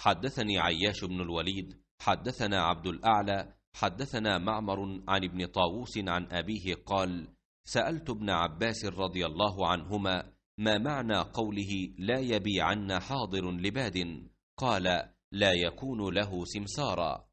حدثني عياش بن الوليد حدثنا عبد الأعلى حدثنا معمر عن ابن طاووس عن أبيه قال سألت ابن عباس رضي الله عنهما ما معنى قوله لا يبيعن حاضر لباد قال لا يكون له سمسارا